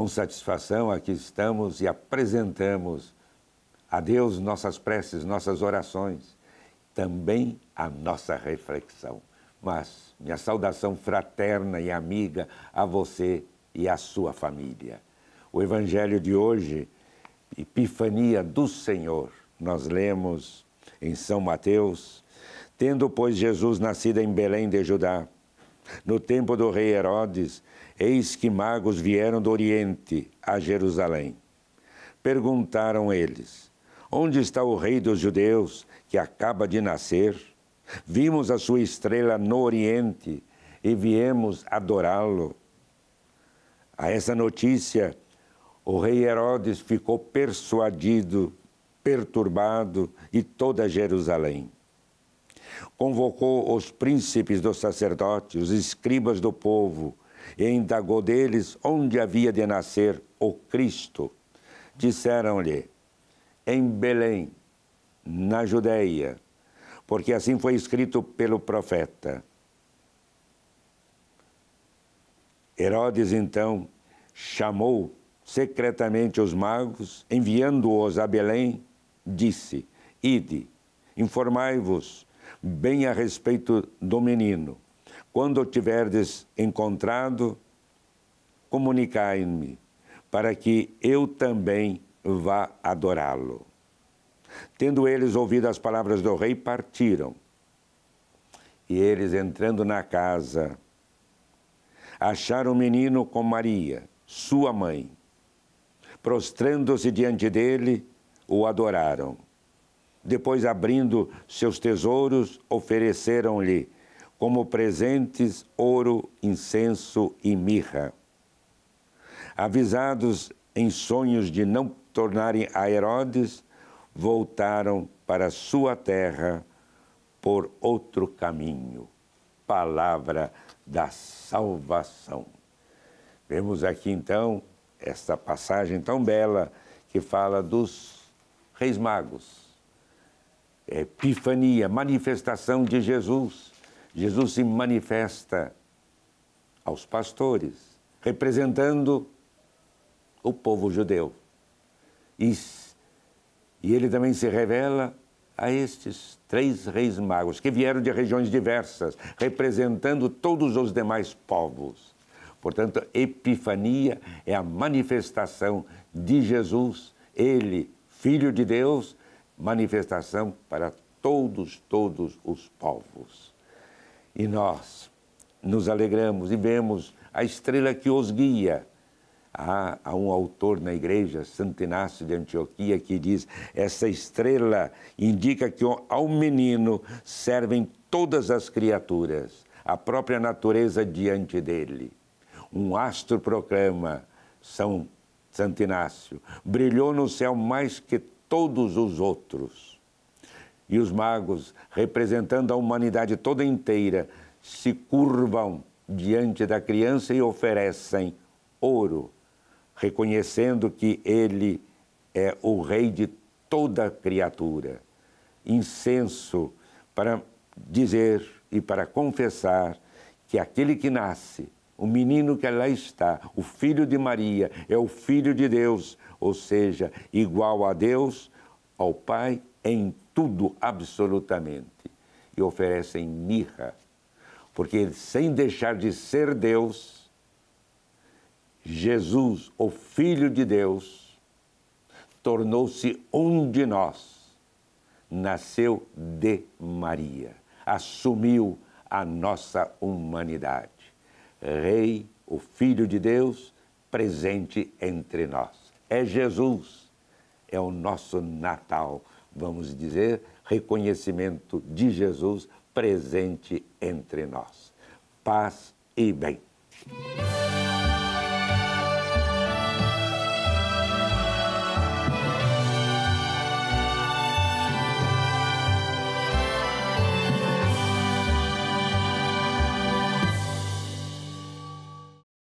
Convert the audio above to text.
Com satisfação aqui estamos e apresentamos a Deus nossas preces, nossas orações, também a nossa reflexão. Mas minha saudação fraterna e amiga a você e à sua família. O Evangelho de hoje, Epifania do Senhor, nós lemos em São Mateus, tendo, pois, Jesus nascido em Belém de Judá, no tempo do rei Herodes, eis que magos vieram do Oriente a Jerusalém. Perguntaram eles: Onde está o rei dos judeus que acaba de nascer? Vimos a sua estrela no Oriente e viemos adorá-lo. A essa notícia, o rei Herodes ficou persuadido, perturbado e toda Jerusalém convocou os príncipes dos sacerdotes, os escribas do povo, e indagou deles onde havia de nascer o Cristo. Disseram-lhe, em Belém, na Judéia, porque assim foi escrito pelo profeta. Herodes, então, chamou secretamente os magos, enviando-os a Belém, disse: Ide, informai-vos bem a respeito do menino. Quando o tiverdes encontrado, comunicai-me, para que eu também vá adorá-lo. Tendo eles ouvido as palavras do rei, partiram. E eles, entrando na casa, acharam o menino com Maria, sua mãe. Prostrando-se diante dele, o adoraram. Depois, abrindo seus tesouros, ofereceram-lhe como presentes ouro, incenso e mirra. Avisados em sonhos de não tornarem a Herodes, voltaram para sua terra por outro caminho. Palavra da salvação. Vemos aqui então esta passagem tão bela que fala dos reis magos epifania, manifestação de Jesus. Jesus se manifesta aos pastores, representando o povo judeu. E, e ele também se revela a estes três reis magos, que vieram de regiões diversas, representando todos os demais povos. Portanto, Epifania é a manifestação de Jesus, ele, Filho de Deus, manifestação para todos, todos os povos. E nós nos alegramos e vemos a estrela que os guia. Há, há um autor na igreja, Santo Inácio de Antioquia, que diz: essa estrela indica que ao menino servem todas as criaturas, a própria natureza diante dele. Um astro proclama, São Santo Inácio, brilhou no céu mais que todos os outros. E os magos, representando a humanidade toda inteira, se curvam diante da criança e oferecem ouro, reconhecendo que ele é o rei de toda criatura. Incenso para dizer e para confessar que aquele que nasce o menino que lá está, o filho de Maria, é o filho de Deus, ou seja, igual a Deus, ao Pai, em tudo, absolutamente. E oferecem mirra, porque sem deixar de ser Deus, Jesus, o Filho de Deus, tornou-se um de nós, nasceu de Maria, assumiu a nossa humanidade. Rei, o Filho de Deus, presente entre nós. É Jesus, é o nosso Natal, vamos dizer, reconhecimento de Jesus presente entre nós. Paz e bem.